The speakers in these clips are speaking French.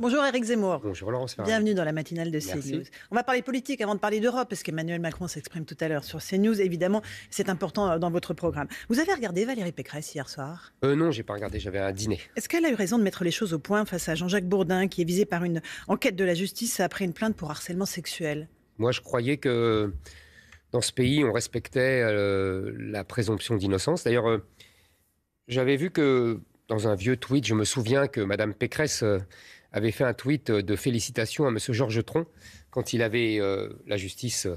Bonjour Eric Zemmour. Bonjour Laurence. Bienvenue dans la matinale de CNews. On va parler politique avant de parler d'Europe, parce qu'Emmanuel Macron s'exprime tout à l'heure sur CNews. Évidemment, c'est important euh, dans votre programme. Vous avez regardé Valérie Pécresse hier soir Non, euh, Non, j'ai pas regardé, j'avais un dîner. Est-ce qu'elle a eu raison de mettre les choses au point face à Jean-Jacques Bourdin, qui est visé par une enquête de la justice après une plainte pour harcèlement sexuel Moi, je croyais que dans ce pays, on respectait euh, la présomption d'innocence. D'ailleurs, j'avais vu que dans un vieux tweet, je me souviens que Mme Pécresse avait fait un tweet euh, de félicitations à M. Georges Tron quand il avait, euh, la justice euh,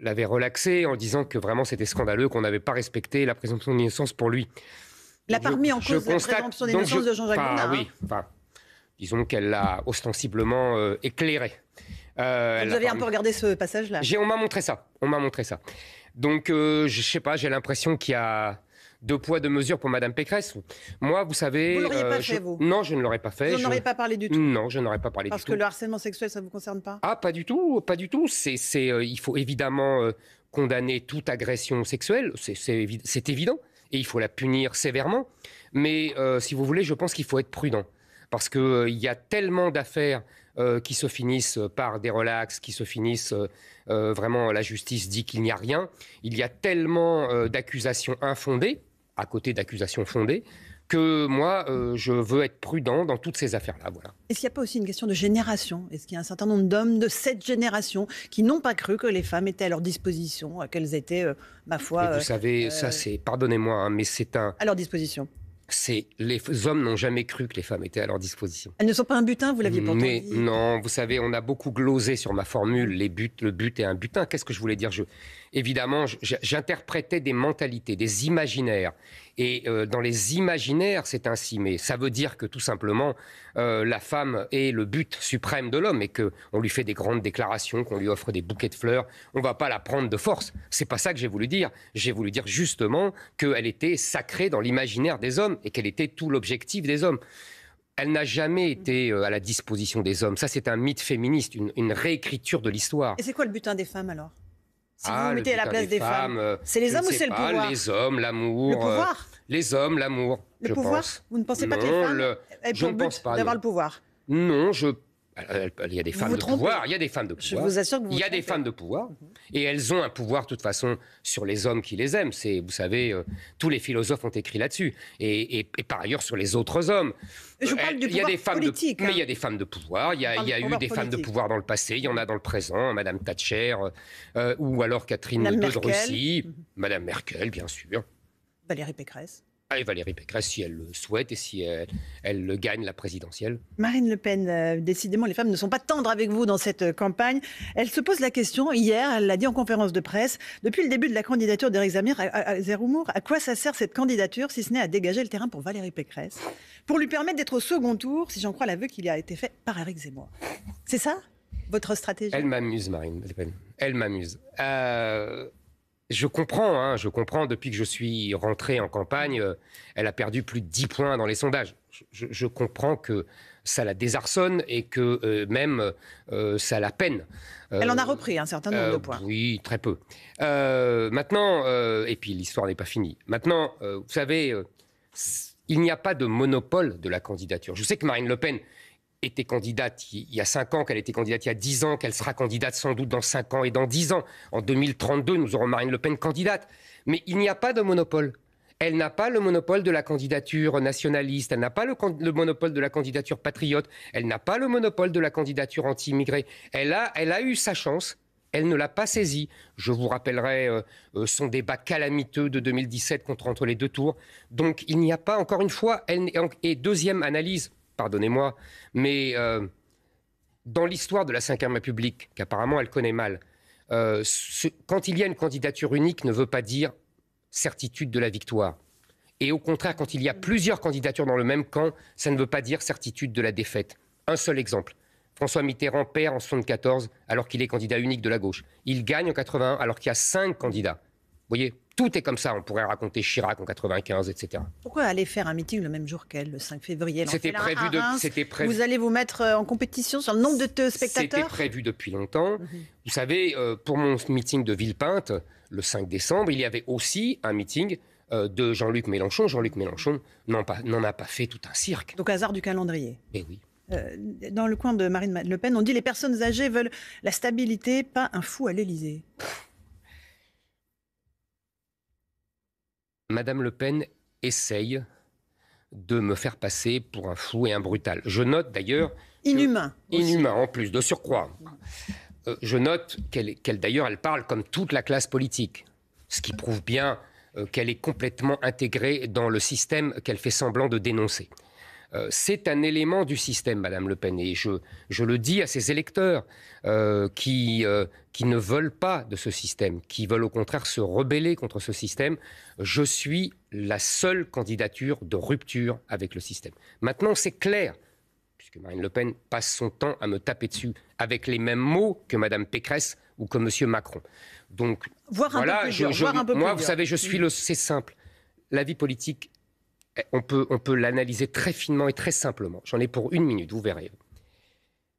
l'avait relaxé en disant que vraiment c'était scandaleux, qu'on n'avait pas respecté la présomption d'innocence pour lui. La parmi en cause la présomption d'innocence de Jean-Jacques Bourdin. Oui, hein. disons qu'elle l'a ostensiblement euh, éclairé. Vous avez un peu regardé ce passage-là On m'a montré ça. On m'a montré ça. Donc, je ne sais pas, j'ai l'impression qu'il y a deux poids, deux mesures pour Madame Pécresse. Moi, vous savez. Vous euh, vous Non, je ne l'aurais pas fait. Vous n'en pas parlé du tout Non, je n'aurais pas parlé du tout. Parce que le harcèlement sexuel, ça ne vous concerne pas Ah, pas du tout, pas du tout. C'est, euh, il faut évidemment euh, condamner toute agression sexuelle, c'est évident, et il faut la punir sévèrement. Mais si vous voulez, je pense qu'il faut être prudent, parce qu'il y a tellement d'affaires qui se finissent par des relax, qui se finissent vraiment, la justice dit qu'il n'y a rien, il y a tellement d'accusations infondées à côté d'accusations fondées, que moi, euh, je veux être prudent dans toutes ces affaires-là. Voilà. Est-ce qu'il n'y a pas aussi une question de génération Est-ce qu'il y a un certain nombre d'hommes de cette génération qui n'ont pas cru que les femmes étaient à leur disposition, euh, qu'elles étaient, euh, ma foi... vous savez, ça c'est, pardonnez-moi, hein, mais c'est un... À leur disposition c'est les hommes n'ont jamais cru que les femmes étaient à leur disposition. Elles ne sont pas un butin, vous l'aviez pourtant non, vous savez, on a beaucoup glosé sur ma formule, les le but est un butin. Qu'est-ce que je voulais dire je, évidemment, j'interprétais des mentalités, des imaginaires. Et euh, dans les imaginaires, c'est ainsi. Mais ça veut dire que tout simplement, euh, la femme est le but suprême de l'homme et qu'on lui fait des grandes déclarations, qu'on lui offre des bouquets de fleurs. On ne va pas la prendre de force. C'est pas ça que j'ai voulu dire. J'ai voulu dire justement qu'elle était sacrée dans l'imaginaire des hommes et qu'elle était tout l'objectif des hommes elle n'a jamais été euh, à la disposition des hommes. Ça, c'est un mythe féministe, une, une réécriture de l'histoire. Et c'est quoi le butin des femmes alors si ah, vous vous mettez à la place des, femmes, euh, c'est les hommes ou c'est le pouvoir Les hommes, l'amour. Le euh, pouvoir Les hommes, l'amour. Le pouvoir Vous ne pensez pas que les femmes le... elles je ne pense pas. D'avoir le pouvoir Non, je il y a des femmes de pouvoir, il y a des femmes de Je vous assure que vous Il y a des femmes de pouvoir mhm. et elles ont un pouvoir de toute façon sur les hommes qui les aiment. C'est, vous savez, euh, tous les philosophes ont écrit là-dessus et, par ailleurs sur les autres hommes. Je euh, parle du il y a des femmes de, Mais hein. il y a des femmes de pouvoir. Il y a, eu des femmes de pouvoir dans le passé. Il y en a dans le présent. Madame Thatcher euh, ou alors Catherine de Russie, mhm. Madame Merkel, bien sûr. Valérie Pécresse. Et Valérie Pécresse, si elle le souhaite et si euh, elle, le gagne la présidentielle. Marine Le Pen, euh, décidément, les femmes ne sont pas tendres avec vous dans cette euh, campagne. Elle se pose la question, hier, elle l'a dit en conférence de presse, depuis le début de la candidature d'Éric Zemmour, à, quoi ça sert cette candidature si ce n'est à dégager le terrain pour Valérie Pécresse, pour lui permettre d'être au second tour, si j'en crois l'aveu qu'il a été fait par Éric Zemmour C'est ça votre stratégie Elle m'amuse, Marine Le Pen. Elle m'amuse je comprends, hein, je comprends, depuis que je suis rentré en campagne, euh, elle a perdu plus de 10 points dans les sondages. Je, comprends que ça la désarçonne et que euh, même euh, ça la peine. elle en a repris un certain nombre de points. Oui, très peu. maintenant, et puis l'histoire n'est pas finie. Maintenant, vous savez, il n'y a pas de monopole de la candidature. Je sais que Marine Le Pen était candidate il y a 5 ans, qu'elle était candidate il y a 10 ans, qu'elle sera candidate sans doute dans 5 ans et dans 10 ans. En 2032, nous aurons Marine Le Pen candidate. Mais il n'y a pas de monopole. Elle n'a pas le monopole de la candidature nationaliste, elle n'a pas le, monopole de la candidature patriote, elle n'a pas le monopole de la candidature anti-immigrée. Elle a, elle a eu sa chance, elle ne l'a pas saisie. Je vous rappellerai euh, euh, son débat calamiteux de 2017 contre entre les deux tours. Donc il n'y a pas, encore une fois, elle, et deuxième analyse, pardonnez-moi, mais euh, dans l'histoire de la Ve République, qu'apparemment elle connaît mal, euh, quand il y a une candidature unique ne veut pas dire certitude de la victoire. Et au contraire, quand il y a plusieurs candidatures dans le même camp, ça ne veut pas dire certitude de la défaite. Un seul exemple. François Mitterrand perd en 1974 alors qu'il est candidat unique de la gauche. Il gagne en 1981 alors qu'il y a cinq candidats voyez, tout est comme ça. On pourrait raconter Chirac en 95, etc. Pourquoi aller faire un meeting le même jour qu'elle, le 5 février C'était prévu. Hein. c'était prévu. Vous allez vous mettre euh, en compétition sur le nombre de spectateurs C'était prévu depuis longtemps. Mhm. Vous savez, euh, pour mon meeting de Villepinte, le 5 décembre, il y avait aussi un meeting euh, de Jean-Luc Mélenchon. Jean-Luc Mélenchon n'en a pas fait tout un cirque. Donc hasard du calendrier. Eh oui. dans le coin de Marine Le Pen, on dit les personnes âgées veulent la stabilité, pas un fou à l'Élysée. Madame Le Pen essaye de me faire passer pour un fou et un brutal. Je note d'ailleurs... Inhumain. inhumain en plus, de surcroît. Euh, je note qu'elle d'ailleurs, elle parle comme toute la classe politique, ce qui prouve bien euh, qu'elle est complètement intégrée dans le système qu'elle fait semblant de dénoncer. Euh, c'est un élément du système, Madame Le Pen, et je, je le dis à ces électeurs euh, qui, euh, qui ne veulent pas de ce système, qui veulent au contraire se rebeller contre ce système. Je suis la seule candidature de rupture avec le système. Maintenant, c'est clair, puisque Marine Le Pen passe son temps à me taper dessus avec les mêmes mots que Madame Pécresse ou que Monsieur Macron. Donc, voilà, moi, vous savez, je suis mm. le. C'est simple. La vie politique eh, on peut, l'analyser très finement et très simplement. J'en ai pour une minute, vous verrez.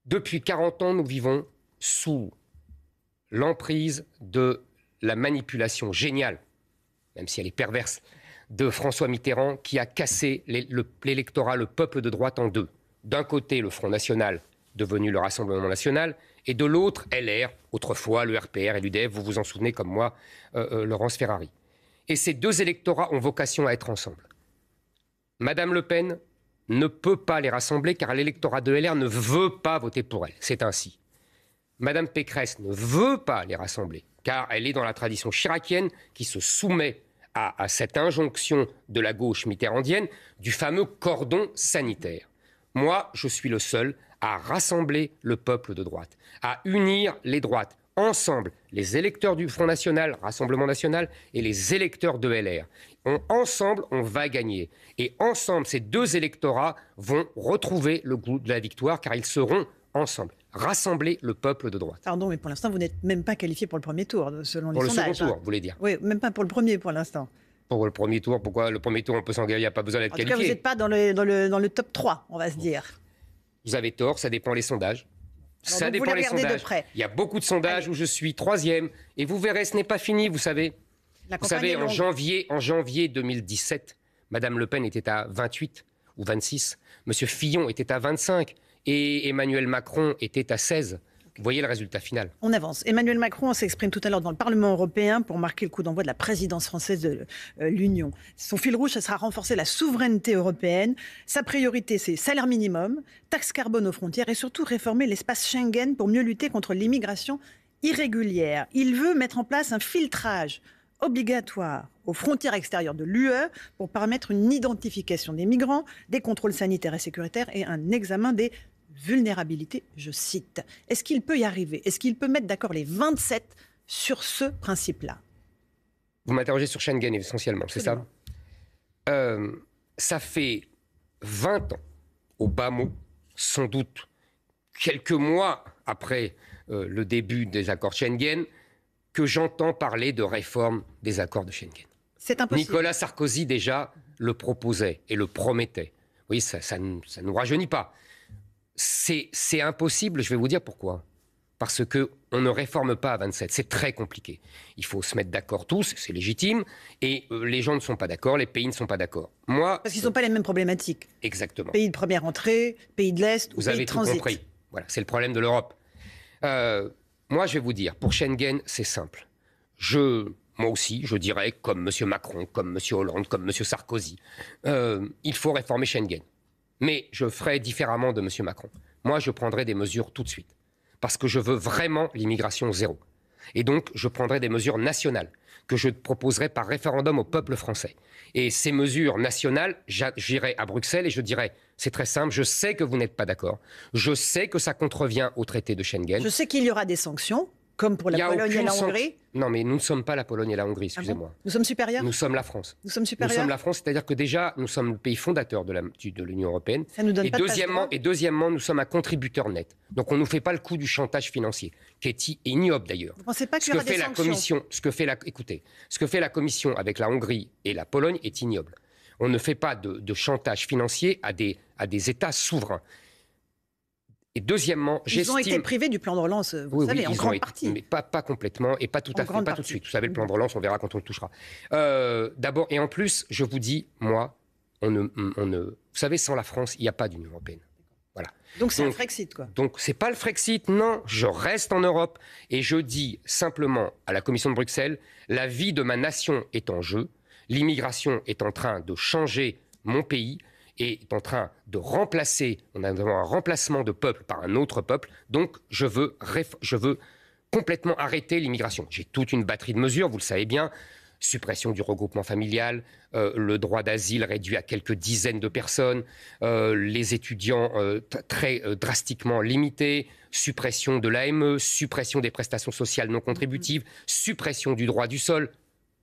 Depuis 40 ans, nous vivons sous l'emprise de la manipulation géniale, même si elle est perverse, de François Mitterrand qui a cassé l'électorat, le, peuple de droite en deux. D'un côté, le Front National, devenu le Rassemblement National, et de l'autre, LR, autrefois le RPR et l'UDF, vous vous en souvenez comme moi, euh, euh, Laurence Ferrari. Et ces deux électorats ont vocation à être ensemble. Madame Le Pen ne peut pas les rassembler car l'électorat de LR ne veut pas voter pour elle. C'est ainsi. Madame Pécresse ne veut pas les rassembler car elle est dans la tradition chiracienne qui se soumet à, à cette injonction de la gauche mitterrandienne du fameux cordon sanitaire. Moi, je suis le seul à rassembler le peuple de droite, à unir les droites ensemble les électeurs du Front National, Rassemblement National, et les électeurs de LR ensemble, on va gagner. Et ensemble, ces deux électorats vont retrouver le goût de la victoire, car ils seront ensemble rassembler le peuple de droite. Pardon, mais pour l'instant, vous n'êtes même pas qualifié pour le premier tour, selon les sondages. Pour le second tour, vous voulez dire Oui, même pas pour le premier pour l'instant. Pour le premier tour, pourquoi le premier tour, on peut s'engager, il n'y a pas besoin d'être qualifié. En tout cas, vous n'êtes pas dans le, dans, le, top 3, on va se dire. Vous avez tort, ça dépend les sondages. ça dépend les sondages. Il y a beaucoup de sondages où je suis troisième, et vous verrez, ce n'est pas fini, vous savez. Vous savez, en janvier, en janvier 2017, Madame Le Pen était à 28 ou 26, Monsieur Fillon était à 25 et Emmanuel Macron était à 16. Vous voyez le résultat final. On avance. Emmanuel Macron s'exprime tout à l'heure dans le Parlement européen pour marquer le coup d'envoi de la présidence française de euh, l'Union. Son fil rouge, ce sera renforcer la souveraineté européenne. Sa priorité, c'est salaire minimum, taxe carbone aux frontières et surtout réformer l'espace Schengen pour mieux lutter contre l'immigration irrégulière. Il veut mettre en place un filtrage obligatoire aux frontières extérieures de l'UE pour permettre une identification des migrants, des contrôles sanitaires et sécuritaires et un examen des vulnérabilités, je cite. Est-ce qu'il peut y arriver Est-ce qu'il peut mettre d'accord les 27 sur ce principe-là Vous m'interrogez sur Schengen essentiellement, c'est ça euh, Ça fait 20 ans, au bas mot, sans doute, quelques mois après euh, le début des accords Schengen, que j'entends parler de réforme des accords de Schengen. C'est impossible. Nicolas Sarkozy déjà le proposait et le promettait. Oui, ça, ça, nous rajeunit pas. C'est impossible, je vais vous dire pourquoi. Parce que on ne réforme pas à 27, c'est très compliqué. Il faut se mettre d'accord tous, c'est légitime, et euh, les gens ne sont pas d'accord, les pays ne sont pas d'accord. Moi, Parce qu'ils sont pas les mêmes problématiques. Exactement. Pays de première entrée, pays de l'Est, ou pays de transit. Vous avez tout compris. Voilà, c'est le problème de l'Europe. Euh, moi, je vais vous dire, pour Schengen, c'est simple. Je, moi aussi, je dirais, comme M. Macron, comme M. Hollande, comme M. Sarkozy, euh, il faut réformer Schengen. Mais je ferai différemment de M. Macron. Moi, je prendrai des mesures tout de suite. Parce que je veux vraiment l'immigration zéro. Et donc, je prendrai des mesures nationales que je proposerai par référendum au peuple français. Et ces mesures nationales, j'irai à Bruxelles et je dirai c'est très simple, je sais que vous n'êtes pas d'accord, je sais que ça contrevient au traité de Schengen. Je sais qu'il y aura des sanctions, comme pour la Pologne et la Hongrie Non, mais nous ne sommes pas la Pologne et la Hongrie, ah excusez-moi. nous sommes supérieurs Nous sommes la France. Nous sommes supérieurs Nous sommes la France, c'est-à-dire que déjà, nous sommes le pays fondateur de l'Union de européenne. Ça nous donne et deuxièmement, Et deuxièmement, nous sommes un contributeur net. Donc on ne nous fait pas le coup du chantage financier, qui est ignoble d'ailleurs. Vous pensez pas qu'il y aura la commission, ce que fait la, Écoutez, ce que fait la Commission avec la Hongrie et la Pologne est ignoble. On ne fait pas de, chantage financier à des, à des États souverains. Et deuxièmement, j'estime... Ils ont été privés du plan de relance, vous savez, en grande partie. Mais pas, pas, complètement et pas tout à fait, pas tout de suite. Vous savez, le plan de mhm. relance, on verra quand on le touchera. Euh, d'abord, et en plus, je vous dis, moi, on ne, on ne... Vous savez, sans la France, il n'y a pas d'Union européenne. Voilà. Donc c'est un Frexit, quoi. Donc c'est pas le Frexit, non. Je reste en Europe et je dis simplement à la Commission de Bruxelles, la vie de ma nation est en jeu. L'immigration est en train de changer mon pays est en train de remplacer, on a un remplacement de peuple par un autre peuple, donc je veux, complètement arrêter l'immigration. J'ai toute une batterie de mesures, vous le savez bien, suppression du regroupement familial, euh, le droit d'asile réduit à quelques dizaines de personnes, euh, les étudiants euh, très drastiquement limités, suppression de l'AME, suppression des prestations sociales non contributives, suppression du droit du sol,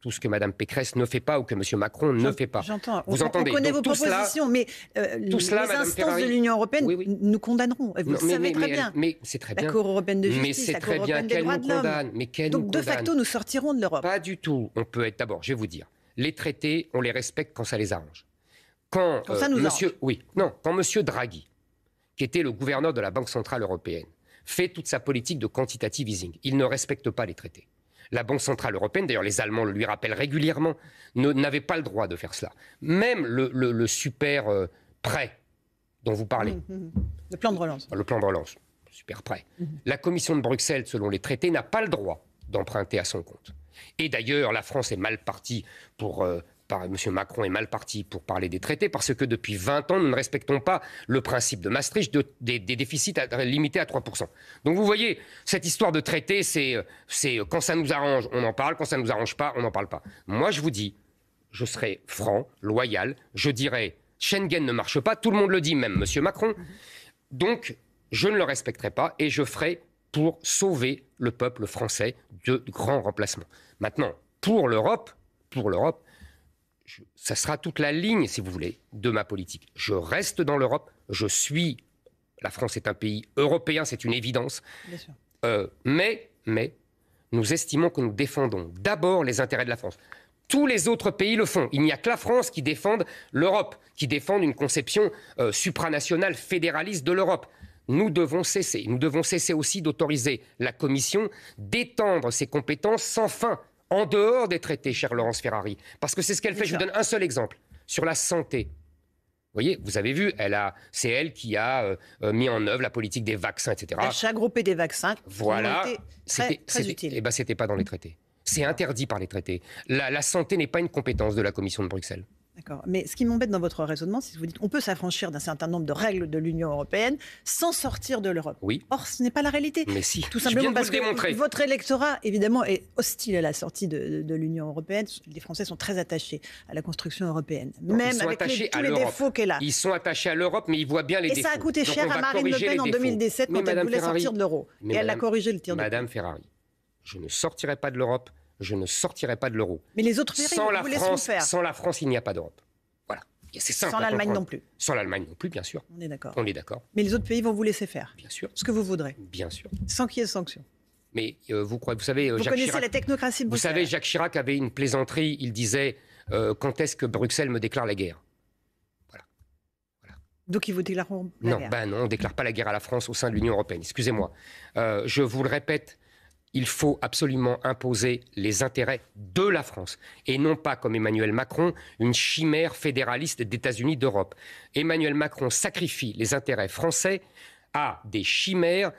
tout ce que Mme Pécresse ne fait pas ou que M. Macron ne fait pas. J'entends. Vous on, entendez. connaît vos propositions, mais euh, les instances de l'Union européenne nous condamneront. Vous le savez très bien. Mais c'est très bien. La Cour européenne de justice, c'est très bien de Mais qu'elle Donc de facto, nous sortirons de l'Europe. Pas du tout. On peut être. D'abord, je vais vous dire, les traités, on les respecte quand ça les arrange. Quand, euh, monsieur, Oui. Non. Quand Monsieur Draghi, qui était le gouverneur de la Banque centrale européenne, fait toute sa politique de quantitative easing, il ne respecte pas les traités. La Banque centrale européenne, d'ailleurs les Allemands le lui rappellent régulièrement, n'avait pas le droit de faire cela. Même le, super euh, prêt dont vous parlez. Mmh, mmh, mmh. Le plan de relance. Le plan de relance, super prêt. La Commission de Bruxelles, selon les traités, n'a pas le droit d'emprunter à son compte. Et d'ailleurs, la France est mal partie pour euh, M. Macron est mal parti pour parler des traités, parce que depuis 20 ans, nous ne respectons pas le principe de Maastricht des, déficits limités à 3%. Donc vous voyez, cette histoire de traité, c'est quand ça nous arrange, on en parle, quand ça ne nous arrange pas, on n'en parle pas. Moi, je vous dis, je serai franc, loyal, je dirai, Schengen ne marche pas, tout le monde le dit, même M. Macron. Donc, je ne le respecterai pas et je ferai pour sauver le peuple français de grands remplacements. Maintenant, pour l'Europe, pour l'Europe, ça sera toute la ligne, si vous voulez, de ma politique. Je reste dans l'Europe, je suis. La France est un pays européen, c'est une évidence. Euh, mais, mais, nous estimons que nous défendons d'abord les intérêts de la France. Tous les autres pays le font. Il n'y a que la France qui défend l'Europe, qui défend une conception euh, supranationale, fédéraliste de l'Europe nous devons cesser. Nous devons cesser aussi d'autoriser la Commission d'étendre ses compétences sans fin en dehors des traités, chère Laurence Ferrari. Parce que c'est ce qu'elle fait. Je vous donne un seul exemple sur la santé. Vous voyez, vous avez vu, elle a, c'est elle qui a euh, euh, mis en œuvre la politique des vaccins, etc. L'achat groupé des vaccins. Voilà. C'était très, utile. Et eh ben, c'était pas dans les traités. C'est interdit par les traités. la santé n'est pas une compétence de la Commission de Bruxelles. D'accord. Mais ce qui m'embête dans votre raisonnement, c'est que vous dites on peut s'affranchir d'un certain nombre de règles de l'Union européenne sans sortir de l'Europe. Oui. Or, ce n'est pas la réalité. Mais si. Tout simplement parce que votre électorat, évidemment, est hostile à la sortie de, l'Union européenne. Les Français sont très attachés à la construction européenne, même avec tous les défauts qu'elle a. Ils sont attachés à l'europe, mais ils voient bien les défauts. Et ça a coûté cher à Marine Le Pen en 2017 quand elle voulait sortir de l'euro. Et elle a corrigé le tir Madame Ferrari, je ne sortirai pas de l'Europe je ne sortirai pas de l'euro. Mais les autres pays vont la vous France, faire. Sans la France, il n'y a pas d'Europe. Voilà. C'est Sans l'Allemagne non plus. Sans l'Allemagne non plus, bien sûr. On est d'accord. On est d'accord. Mais les autres pays vont vous laisser faire. Bien sûr. Ce que vous voudrez. Bien sûr. Sans qu'il y ait de sanctions. Mais euh, vous croyez, vous savez, euh, vous Jacques connaissez Chirac, la technocratie Vous savez, Jacques Chirac avait une plaisanterie. Il disait euh, quand est-ce que Bruxelles me déclare la guerre Voilà. Donc ils vous déclareront la non, guerre. Non, ben non, déclare pas la guerre à la France au sein de l'Union européenne. Excusez-moi. je vous le répète, il faut absolument imposer les intérêts de la France et non pas, comme Emmanuel Macron, une chimère fédéraliste d'États-Unis d'Europe. Emmanuel Macron sacrifie les intérêts français à des chimères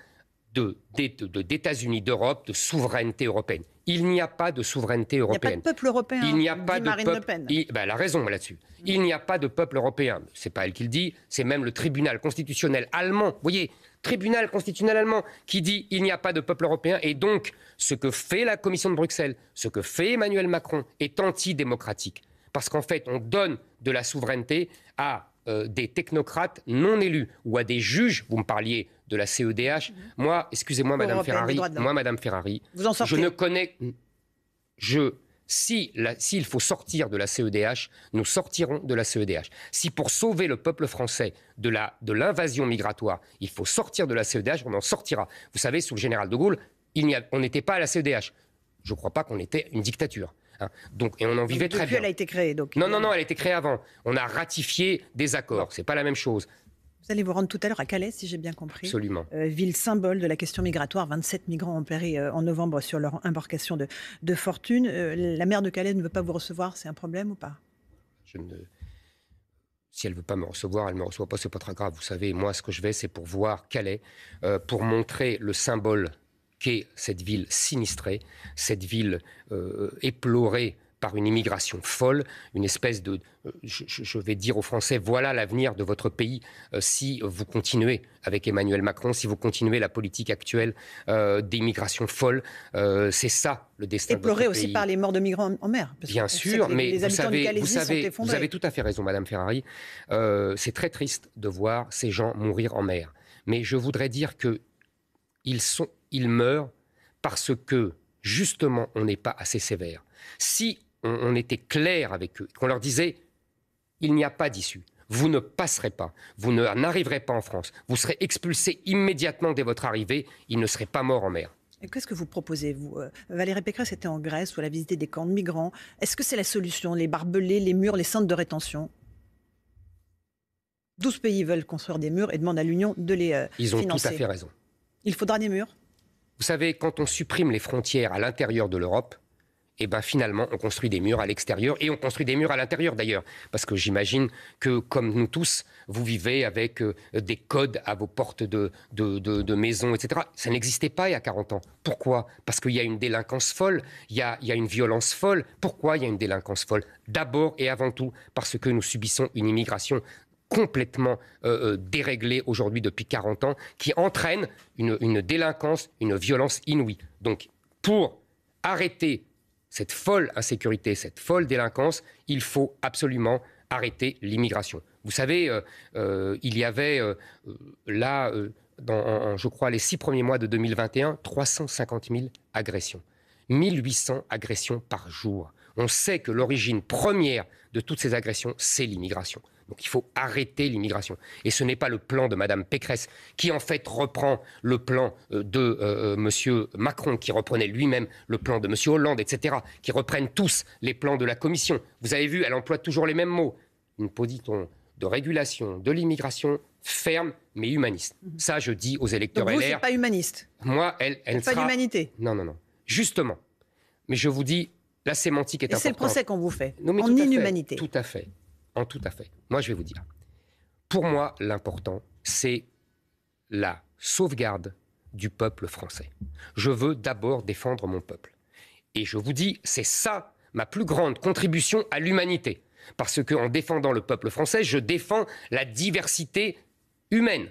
d'États-Unis, d'Europe, de souveraineté européenne. Il n'y a pas de souveraineté européenne. Il n'y a pas de peuple européen. Il n'y a pas de peuple. Ben, elle a raison là-dessus. Il n'y a pas de peuple européen. C'est pas elle qui le dit. C'est même le tribunal constitutionnel allemand. Vous voyez, tribunal constitutionnel allemand qui dit il n'y a pas de peuple européen et donc ce que fait la Commission de Bruxelles, ce que fait Emmanuel Macron est antidémocratique. Parce qu'en fait, on donne de la souveraineté à euh, des technocrates non élus ou à des juges. Vous me parliez de la CEDH. Moi, excusez-moi, Madame Ferrari. Moi, Madame Ferrari. Vous en sortez. Je ne connais. Je s'il faut sortir de la CEDH, nous sortirons de la CEDH. Si pour sauver le peuple français de l'invasion de migratoire, il faut sortir de la CEDH, on en sortira. Vous savez, sous le général de Gaulle, on n'était pas à la CEDH. Je ne crois pas qu'on était une dictature. Hein. Donc, et on en vivait très bien. elle a été créée. Non, non, euh, non, elle a été créée avant. On a ratifié des accords. ce n'est pas la même chose. Vous allez vous rendre tout à l'heure à Calais, si j'ai bien compris. Absolument. Euh, ville symbole de la question migratoire. 27 migrants ont péri euh, en novembre sur leur embarcation de, fortune. Euh, la maire de Calais ne veut pas vous recevoir. C'est un problème ou pas Si elle ne veut pas me recevoir, elle ne me reçoit pas, c'est pas très grave. Vous savez, moi, ce que je vais, c'est pour voir Calais, pour montrer le symbole qu'est cette ville sinistrée, cette ville éplorée par une immigration folle, une espèce de, euh, je, vais dire aux Français, voilà l'avenir de votre pays euh, si vous continuez avec Emmanuel Macron, si vous continuez la politique actuelle euh, d'immigration folle. c'est ça le destin. Et pleurer aussi par les morts de migrants en mer. Bien sûr, mais vous, savez, vous, avez tout à fait raison, Madame Ferrari. c'est très triste de voir ces gens mourir en mer. Mais je voudrais dire que ils, sont, ils meurent parce que justement on n'est pas assez sévère. Si on, était clair avec eux, qu'on leur disait il n'y a pas d'issue. Vous ne passerez pas, vous n'arriverez pas en France, vous serez expulsés immédiatement dès votre arrivée, ils ne seraient pas morts en mer. Qu'est-ce que vous proposez, vous euh, Valérie Pécresse était en Grèce où elle a visité des camps de migrants. Est-ce que c'est la solution Les barbelés, les murs, les centres de rétention 12 pays veulent construire des murs et demandent à l'Union de les financer. Euh, ils ont tout à fait raison. Il faudra des murs Vous savez, quand on supprime les frontières à l'intérieur de l'Europe, et ben finalement, on construit des murs à l'extérieur et on construit des murs à l'intérieur d'ailleurs. Parce que j'imagine que, comme nous tous, vous vivez avec euh, des codes à vos portes de, de, de, maison, etc. Ça n'existait pas il y a 40 ans. Pourquoi Parce qu'il y a une délinquance folle, il y a, une violence folle. Pourquoi il y a une délinquance folle D'abord et avant tout parce que nous subissons une immigration complètement euh, euh, déréglée aujourd'hui depuis 40 ans, qui entraîne une, une délinquance, une violence inouïe. Donc, pour arrêter cette folle insécurité, cette folle délinquance, il faut absolument arrêter l'immigration. Vous savez, euh, euh, il y avait euh, là, dans, je crois, les six premiers mois de 2021, 350 000 agressions. 1800 agressions par jour. On sait que l'origine première de toutes ces agressions, c'est l'immigration. Donc il faut arrêter l'immigration. Et ce n'est pas le plan de Mme Pécresse qui en fait reprend le plan euh, de euh, euh, Monsieur M. Macron, qui reprenait lui-même le plan de M. Hollande, etc., qui reprennent tous les plans de la Commission. Vous avez vu, elle emploie toujours les mêmes mots. Une position de régulation de l'immigration ferme mais humaniste. Mhm. Ça, je dis aux électeurs Donc vous, LR. pas humaniste. Moi, elle, elle sera... Pas d'humanité. Non, non, non. Justement. Mais je vous dis, la sémantique est Et C'est le procès qu'on vous fait. Non, en inhumanité. tout à fait en tout à fait. Moi, je vais vous dire. Pour moi, l'important, c'est la sauvegarde du peuple français. Je veux d'abord défendre mon peuple. Et je vous dis, c'est ça ma plus grande contribution à l'humanité. Parce qu'en défendant le peuple français, je défends la diversité humaine,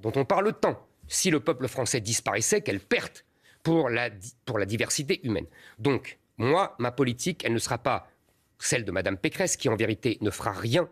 dont on parle tant. Si le peuple français disparaissait, quelle perte pour la, pour la diversité humaine. Donc, moi, ma politique, elle ne sera pas celle de Mme Pécresse, qui en vérité ne fera rien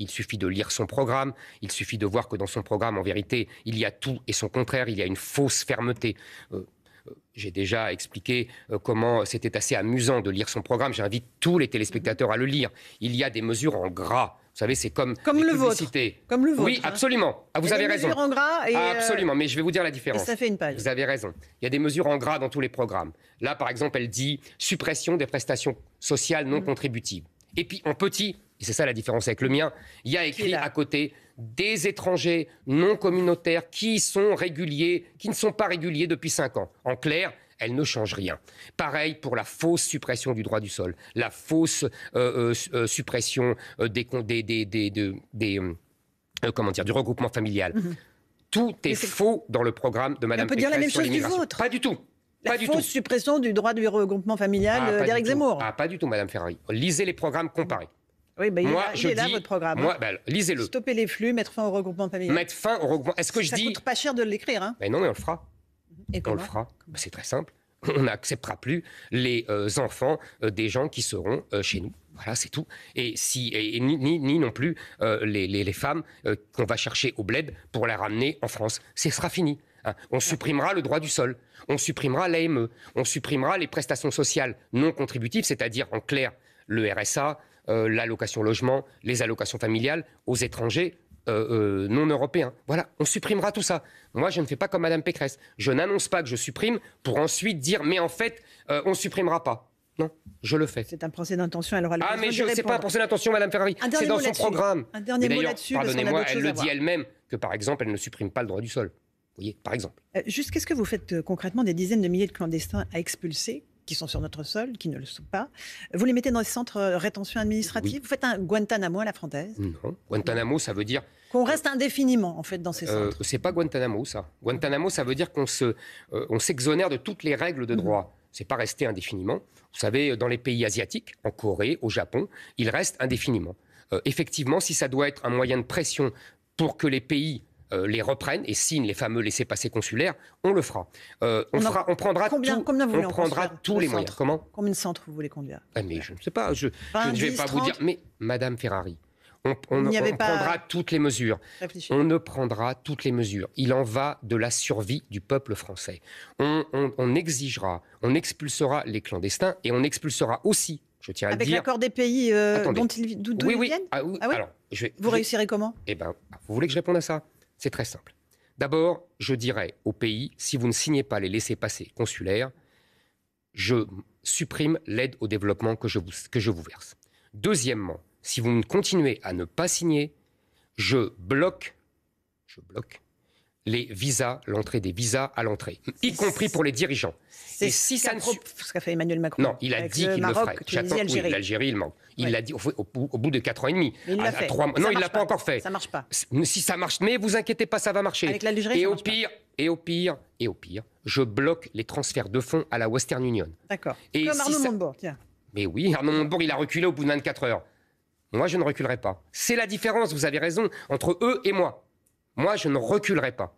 il suffit de lire son programme, il suffit de voir que dans son programme, en vérité, il y a tout et son contraire, il y a une fausse fermeté. Euh, euh, j'ai déjà expliqué euh, comment c'était assez amusant de lire son programme. J'invite tous les téléspectateurs à le lire. Il y a des mesures en gras vous savez, c'est comme, comme le Vôtre. Comme le Oui, hein. absolument. Ah, vous avez raison. en gras euh, absolument, mais je vais vous dire la différence. ça fait une page. Vous avez raison. Il y a des mesures en gras dans tous les programmes. Là, par exemple, elle dit suppression des prestations sociales non mm. contributives. Et puis en petit, et c'est ça la différence avec le mien, il y a écrit à côté des étrangers non communautaires qui sont réguliers, qui ne sont pas réguliers depuis cinq ans. En clair, elle ne change rien. Pareil pour la fausse suppression du droit du sol, la fausse euh, euh, euh, suppression des, des, des, comment du regroupement familial. Mhm. Tout est, faux dans le programme de Madame. On peut dire la même chose du vôtre. Pas du tout. La fausse suppression du droit du regroupement familial ah, d'Éric Zemmour. Ah, pas du tout, Madame Ferrari. Lisez les programmes comparés. Oui, bah, il, est, là, votre programme. Moi, bah, lisez-le. Stopper les flux, mettre fin au regroupement familial. Mettre fin au regroupement. Est-ce que je dis coûte pas cher de l'écrire hein. Mais non, mais on le fera. Et on le fera. Bah, c'est très simple. On n'acceptera plus les euh, enfants euh, des gens qui seront euh, chez nous. Voilà, c'est tout. Et, si, ni, non plus les, femmes qu'on va chercher au bled pour les ramener en France. Ce sera fini. Hein. On supprimera le droit du sol. On supprimera l'AME. On supprimera les prestations sociales non contributives, c'est-à-dire en clair le RSA, l'allocation logement, les allocations familiales aux étrangers euh, euh, non européen Voilà, on supprimera tout ça. Moi, je ne fais pas comme Madame Pécresse. Je n'annonce pas que je supprime pour ensuite dire, mais en fait, euh, on supprimera pas. Non, je le fais. C'est un procès d'intention, elle aura Ah, mais je ne sais pas un procès d'intention, Madame Ferrari. C'est dans son programme. Un dernier mot là Pardonnez-moi, elle le dit elle-même que, par exemple, elle ne supprime pas le droit du sol. Vous voyez, par exemple. juste, qu'est-ce que vous faites concrètement des dizaines de milliers de clandestins à expulser qui sont sur notre sol, qui ne le sont pas. Vous les mettez dans les centres euh, rétention administrative Vous faites un Guantanamo à la française Non. Guantanamo, ça veut dire... Qu'on reste indéfiniment, en fait, dans ces euh, centres. Ce c'est pas Guantanamo, ça. Guantanamo, ça veut dire qu'on se, euh, on s'exonère de toutes les règles de mm. droit. Ce c'est pas rester indéfiniment. Vous savez, dans les pays asiatiques, en Corée, au Japon, il reste indéfiniment. effectivement, si ça doit être un moyen de pression pour que les pays euh, les reprennent et signent les fameux laissés-passer consulaires, on le fera. Euh, on, on, prendra, combien, vous tous les moyens. Comment Combien de centres vous voulez conduire ah, Mais je ne sais pas, je ne vais pas vous dire. Mais Madame Ferrari, on, on, pas... prendra toutes les mesures. On ne prendra toutes les mesures. Il en va de la survie du peuple français. On, exigera, on expulsera les clandestins et on expulsera aussi, je tiens à dire... Avec l'accord des pays euh, dont ils, oui, oui. viennent ah ah alors, je vous réussirez comment Eh ben, vous voulez que je réponde à ça c'est très simple. D'abord, je dirais au pays, si vous ne signez pas les laissés passer consulaires, je supprime l'aide au développement que je, vous, que je vous verse. Deuxièmement, si vous continuez à ne pas signer, je bloque, je bloque les visas, l'entrée des visas à l'entrée, y compris pour les dirigeants. C'est si ce qu'a fait Emmanuel Macron. Non, il a dit qu'il le ferait. J'attends oui, l'Algérie, il manque. Il l'a dit au, bout de 4 ans et demi. il l'a fait. Non, il l'a pas, encore fait. Ça marche pas. Si ça marche, mais vous inquiétez pas, ça va marcher. Avec et au pire, et au pire, et au pire, je bloque les transferts de fonds à la Western Union. D'accord. Comme Arnaud Montebourg, tiens. Mais oui, Arnaud Montebourg, il a reculé au bout de 24 heures. Moi, je ne reculerai pas. C'est la différence, vous avez raison, entre eux et moi. Moi, je ne reculerai pas.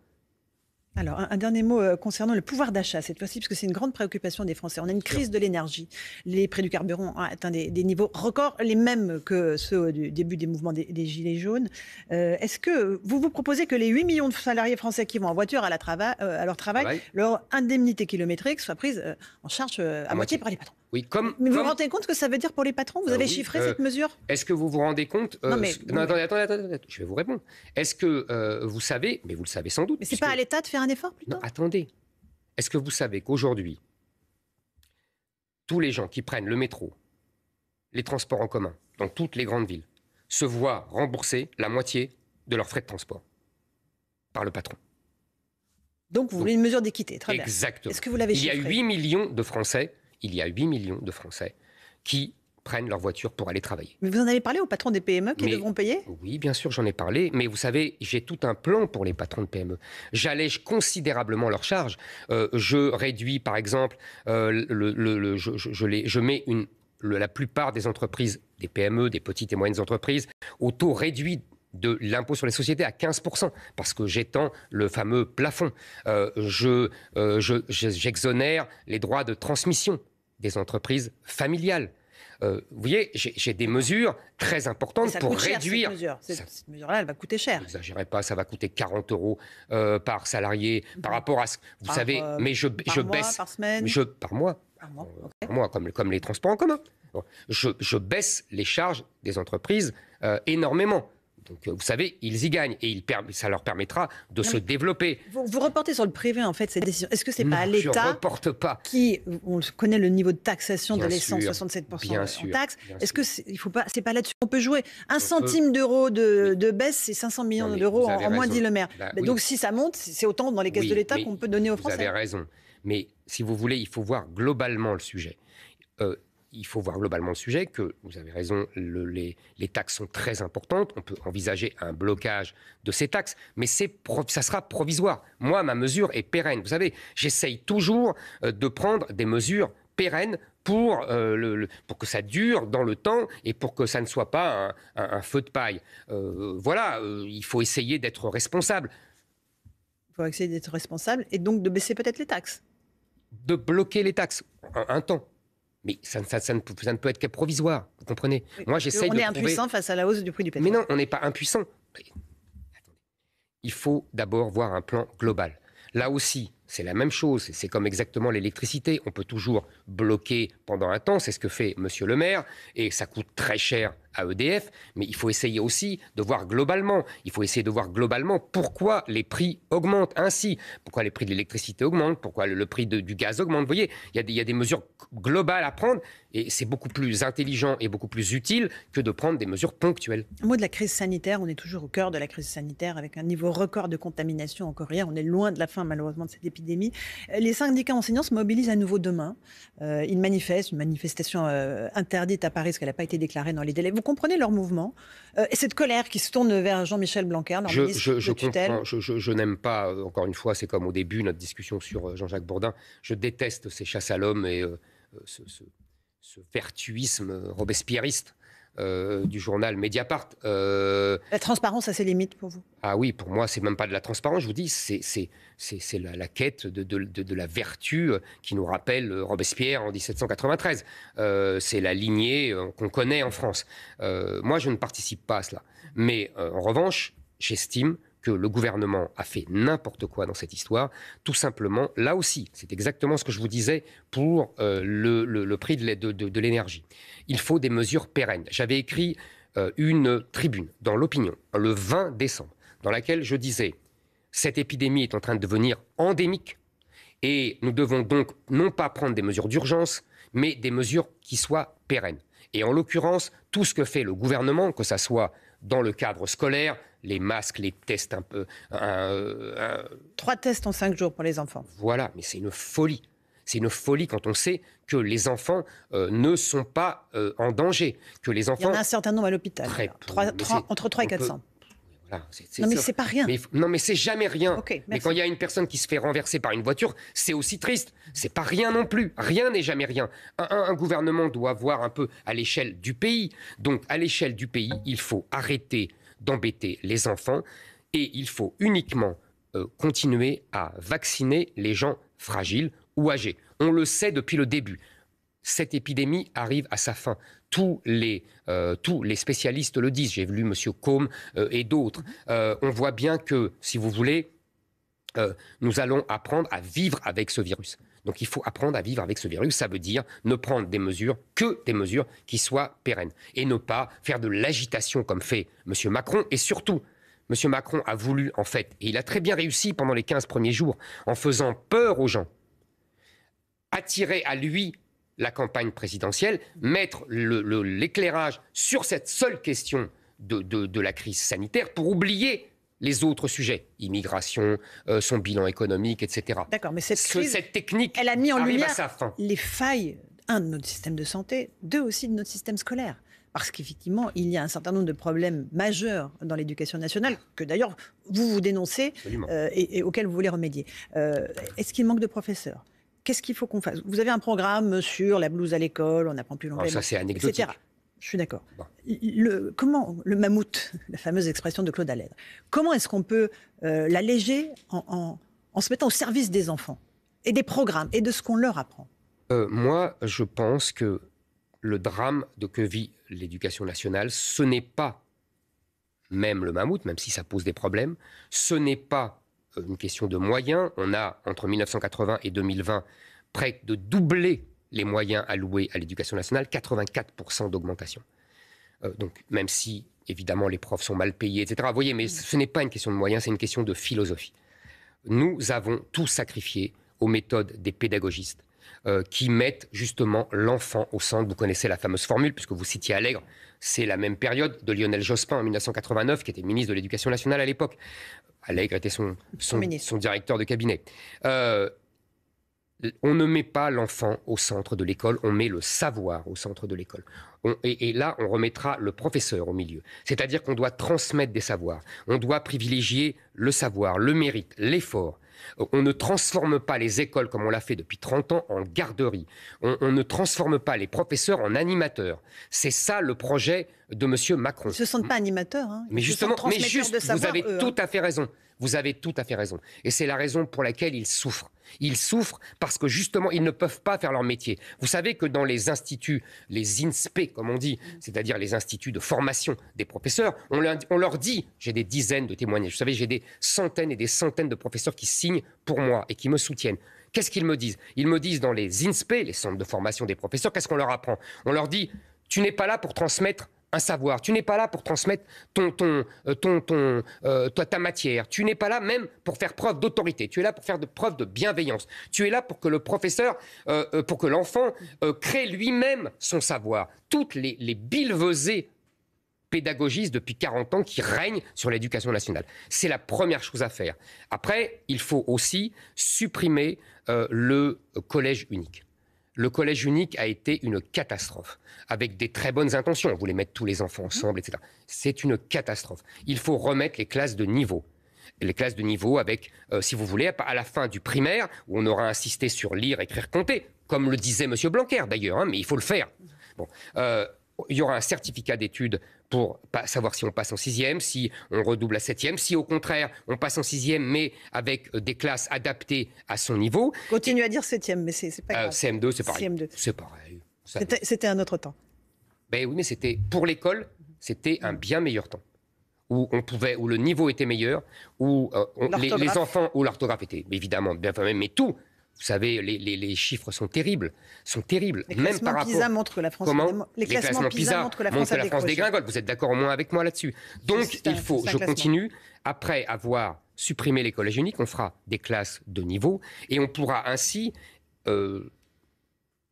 Alors, un, dernier mot euh, concernant le pouvoir d'achat cette fois-ci, parce que c'est une grande préoccupation des Français. On a une crise de l'énergie. Les prix du carburant ont atteint des, niveaux records, les mêmes que ceux euh, du début des mouvements des, Gilets jaunes. Euh, est-ce que vous vous proposez que les 8 millions de salariés français qui vont en voiture à, leur travail, leur indemnité kilométrique soit prise en charge à, moitié par les patrons comme, mais vous vous rendez compte ce que ça veut dire pour les patrons Vous ah avez chiffré euh, cette mesure Est-ce que vous vous rendez compte euh, Non, mais, attendez, attendez, attendez, je vais vous répondre. Est-ce que euh, vous savez, mais vous le savez sans doute. Mais c'est pas à l'État de faire un effort plutôt non, Attendez. Est-ce que vous savez qu'aujourd'hui, tous les gens qui prennent le métro, les transports en commun, dans toutes les grandes villes, se voient rembourser la moitié de leurs frais de transport par le patron Donc vous voulez une mesure d'équité, très bien. Exactement. Est-ce que vous l'avez Il y a 8 millions de Français il y a 8 millions de Français qui prennent leur voiture pour aller travailler. Mais vous en avez parlé aux patrons des PME qui devront payer Oui, bien sûr, j'en ai parlé. Mais vous savez, j'ai tout un plan pour les patrons de PME. J'allège considérablement leurs charges. Euh, je réduis, par exemple, euh, je, mets une, la plupart des entreprises, des PME, des petites et moyennes entreprises, au taux réduit de l'impôt sur les sociétés à 15%, parce que j'étends le fameux plafond. Euh, euh, je, j'exonère les droits de transmission des entreprises familiales. Euh, vous voyez, j'ai, des mesures très importantes pour réduire. cette mesure. Cette, mesure-là, elle va coûter cher. N'exagérez pas, ça va coûter 40 euros par salarié mhm. par rapport à ce. Vous savez, mais je, je baisse. Par je, Par mois. Par mois, par mois comme, comme, les transports en commun. Je, je baisse les charges des entreprises énormément. Donc, euh, vous savez, ils y gagnent et ça leur permettra de se développer. Vous, reportez sur le privé, en fait, cette décision. Est-ce que ce n'est pas l'État qui, on connaît le niveau de taxation de l'essence, 67% en taxe. Est-ce que il faut pas, c'est pas là-dessus qu'on peut jouer Un centime d'euros d'euro de, baisse, c'est 500 millions d'euros en, moins, dit le maire. Bah bah, donc si ça monte, c'est autant dans les caisses de l'État qu'on peut donner aux Français. Vous avez raison. Mais si vous voulez, il faut voir globalement le sujet. Euh, il faut voir globalement le sujet, que vous avez raison, les, taxes sont très importantes. On peut envisager un blocage de ces taxes, mais ça sera provisoire. Moi, ma mesure est pérenne. Vous savez, j'essaye toujours euh, de prendre des mesures pérennes euh, pour, que ça dure dans le temps et pour que ça ne soit pas un, feu de paille. Euh, voilà, il faut essayer d'être responsable. Il faut essayer d'être responsable et donc de baisser peut-être les taxes. De bloquer les taxes un temps. Mais ça, ne, peut être que provisoire, vous comprenez Moi, j'essaie de. On est impuissant face à la hausse du prix du pétrole. Mais non, on n'est pas impuissant. Il faut d'abord voir un plan global. Là aussi, c'est la même chose. C'est comme exactement l'électricité. On peut toujours bloquer pendant un temps. C'est ce que fait Monsieur le maire. Et ça coûte très cher à EDF. Mais il faut essayer aussi de voir globalement. Il faut essayer de voir globalement pourquoi les prix augmentent ainsi. Pourquoi les prix de l'électricité augmentent. Pourquoi le, prix du gaz augmente. Vous voyez, il y, a des, il des mesures globales à prendre. Et c'est beaucoup plus intelligent et beaucoup plus utile que de prendre des mesures ponctuelles. Au mot de la crise sanitaire, on est toujours au cœur de la crise sanitaire avec un niveau record de contamination encore hier. On est loin de la fin, malheureusement, de cette les syndicats enseignants se mobilisent à nouveau demain. Euh, ils manifestent, une manifestation euh, interdite à Paris, parce qu'elle n'a pas été déclarée dans les délais. Vous comprenez leur mouvement euh, et cette colère qui se tourne vers Jean-Michel Blanquer, leur je, de tutelle. Je, n'aime pas, encore une fois, c'est comme au début notre discussion sur Jean-Jacques Bourdin, je déteste ces chasses à l'homme et ce, ce, vertuisme robespierriste euh, du journal Mediapart. Euh, la transparence a ses limites pour vous Ah oui, pour moi, c'est même pas de la transparence, je vous dis, c'est, la, quête de, la vertu euh, qui nous rappelle Robespierre en 1793. c'est la lignée qu'on connaît en France. moi, je ne participe pas à cela. Mais en revanche, j'estime le gouvernement a fait n'importe quoi dans cette histoire. Tout simplement, là aussi, c'est exactement ce que je vous disais pour euh, le, prix de l'énergie. Il faut des mesures pérennes. J'avais écrit euh, une tribune dans l'opinion le 20 décembre, dans laquelle je disais, cette épidémie est en train de devenir endémique et nous devons donc non pas prendre des mesures d'urgence, mais des mesures qui soient pérennes. Et en l'occurrence, tout ce que fait le gouvernement, que ça soit dans le cadre scolaire, les masques, les tests un peu... Trois tests en cinq jours pour les enfants. Voilà, mais c'est une folie. C'est une folie quand on sait que les enfants euh, ne sont pas euh, en danger, que les enfants... Il y en a un certain nombre à l'hôpital. entre 3 et 400. non, mais c'est pas rien. non, mais c'est jamais rien. mais quand il y a une personne qui se fait renverser par une voiture, c'est aussi triste. C'est pas rien non plus. Rien n'est jamais rien. un, gouvernement doit voir un peu à l'échelle du pays. Donc, à l'échelle du pays, il faut arrêter d'embêter les enfants et il faut uniquement euh, continuer à vacciner les gens fragiles ou âgés. On le sait depuis le début. Cette épidémie arrive à sa fin. Tous les, euh, tous les spécialistes le disent. J'ai lu M. Combe euh, et d'autres. on voit bien que, si vous voulez, nous allons apprendre à vivre avec ce virus. Donc il faut apprendre à vivre avec ce virus. Ça veut dire ne prendre des mesures que des mesures qui soient pérennes et ne pas faire de l'agitation comme fait M. Macron et surtout M. Macron a voulu, en fait, et il a très bien réussi pendant les 15 premiers jours, en faisant peur aux gens, attirer à lui la campagne présidentielle, mettre l'éclairage sur cette seule question de, de, la crise sanitaire pour oublier les autres sujets, immigration, euh, son bilan économique, etc. D'accord, mais cette, technique, elle a mis en lumière les failles, un, de notre système de santé, deux, aussi de notre système scolaire. Parce qu'effectivement, il y a un certain nombre de problèmes majeurs dans l'éducation nationale, que d'ailleurs vous vous dénoncez euh, et, auxquels vous voulez remédier. Euh, est-ce qu'il manque de professeurs Qu'est-ce qu'il faut qu'on fasse Vous avez un programme sur la blouse à l'école, on apprend plus l'anglais. Ah, ça, c'est anecdotique. Etc. Je suis d'accord. Le, comment le mammouth, la fameuse expression de Claude Allègre, comment est-ce qu'on peut euh, l'alléger en, se mettant au service des enfants et des programmes et de ce qu'on leur apprend euh, Moi, je pense que le drame de que vit l'éducation nationale, ce n'est pas même le mammouth, même si ça pose des problèmes, ce n'est pas euh, une question de moyens. On a entre 1980 et 2020 près de doubler les moyens alloués à l'éducation nationale, 84% d'augmentation. Euh, donc, même si, évidemment, les profs sont mal payés, etc. Vous voyez, mais ce n'est pas une question de moyens, c'est une question de philosophie. Nous avons tout sacrifié aux méthodes des pédagogistes euh, qui mettent justement l'enfant au centre. Vous connaissez la fameuse formule, puisque vous citiez Allègre, c'est la même période de Lionel Jospin en 1989, qui était ministre de l'Éducation nationale à l'époque. Allègre était son, son, directeur de cabinet. Euh, on ne met pas l'enfant au centre de l'école, on met le savoir au centre de l'école. Et, là, on remettra le professeur au milieu. C'est-à-dire qu'on doit transmettre des savoirs. On doit privilégier le savoir, le mérite, l'effort. On ne transforme pas les écoles, comme on l'a fait depuis 30 ans, en garderies. On, ne transforme pas les professeurs en animateurs. C'est ça le projet de M. Macron. Ils ne se sentent pas animateurs. Hein. mais justement, juste, vous avez hein. tout à fait raison. Vous avez tout à fait raison. Et c'est la raison pour laquelle ils souffrent. Ils souffrent parce que justement, ils ne peuvent pas faire leur métier. Vous savez que dans les instituts, les INSPE, comme on dit, c'est-à-dire les instituts de formation des professeurs, on leur, dit, j'ai des dizaines de témoignages, vous savez, j'ai des centaines et des centaines de professeurs qui signent pour moi et qui me soutiennent. Qu'est-ce qu'ils me disent Ils me disent dans les INSPE, les centres de formation des professeurs, qu'est-ce qu'on leur apprend On leur dit, tu n'es pas là pour transmettre un savoir. Tu n'es pas là pour transmettre ton, ton, euh, ton, ton euh, ta matière. Tu n'es pas là même pour faire preuve d'autorité. Tu es là pour faire preuve de bienveillance. Tu es là pour que le professeur, euh, pour que l'enfant crée lui-même son savoir. Toutes les, les billevesées pédagogistes depuis 40 ans qui règnent sur l'éducation nationale. C'est la première chose à faire. Après, il faut aussi supprimer le collège unique le collège unique a été une catastrophe, avec des très bonnes intentions. On voulait mettre tous les enfants ensemble, etc. C'est une catastrophe. Il faut remettre les classes de niveau. Les classes de niveau avec, euh, si vous voulez, à la fin du primaire, où on aura insisté sur lire, écrire, compter, comme le disait M. Blanquer d'ailleurs, hein, mais il faut le faire. Bon, euh, il y aura un certificat d'études pour savoir si on passe en sixième, si on redouble à septième, si au contraire on passe en sixième, mais avec euh, des classes adaptées à son niveau. Continue à dire septième, mais c'est pas euh, grave. CM2, c'est pareil. CM2. C'est pareil. C'était un autre temps. Ben oui, mais c'était pour l'école, c'était un bien meilleur temps où on pouvait, où le niveau était meilleur, où euh, les, enfants, où l'orthographe était évidemment bien fait, mais tout vous savez, les, chiffres sont terribles, sont terribles. Les même par rapport. PISA les, classements, PISA, montrent que la France, dégringole. Vous êtes d'accord au moins avec moi là-dessus. Donc il faut, je continue, après avoir supprimé les collèges uniques, on fera des classes de niveau et on pourra ainsi. Euh,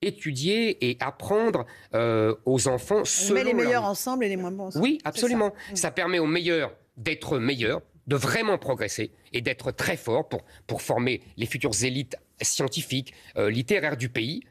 étudier et apprendre euh, aux enfants on met les meilleurs ensemble et les moins bons ensemble. Oui, absolument. Mm. Ça. permet aux meilleurs d'être meilleurs, de vraiment progresser et d'être très fort pour, pour former les futures élites scientifique, euh, littéraire du pays,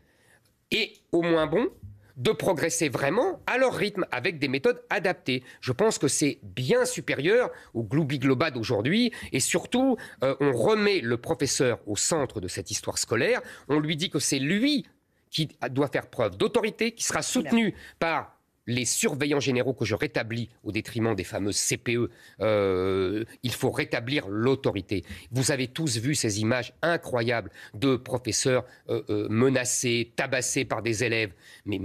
est au moins bon de progresser vraiment à leur rythme avec des méthodes adaptées. Je pense que c'est bien supérieur au gloubi globa d'aujourd'hui et surtout euh, on remet le professeur au centre de cette histoire scolaire, on lui dit que c'est lui qui doit faire preuve d'autorité, qui sera soutenu par les surveillants généraux que je rétablis au détriment des fameux CPE, euh, il faut rétablir l'autorité. Vous avez tous vu ces images incroyables de professeurs euh, euh, menacés, tabassés par des élèves. mais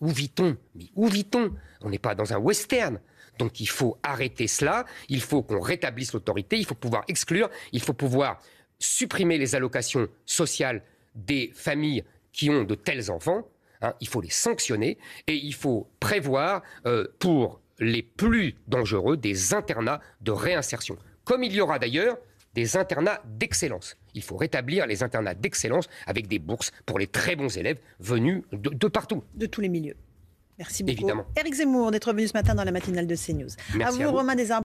où vit-on Mais où vit-on On n'est pas dans un western. Donc il faut arrêter cela, il faut qu'on rétablisse l'autorité, il faut pouvoir exclure, il faut pouvoir supprimer les allocations sociales des familles qui ont de tels enfants Hein, il faut les sanctionner et il faut prévoir euh, pour les plus dangereux des internats de réinsertion. Comme il y aura d'ailleurs des internats d'excellence. Il faut rétablir les internats d'excellence avec des bourses pour les très bons élèves venus de, partout. De tous les milieux. Merci beaucoup. Évidemment. Eric Zemmour d'être venu ce matin dans la matinale de CNews. Merci à vous, Romain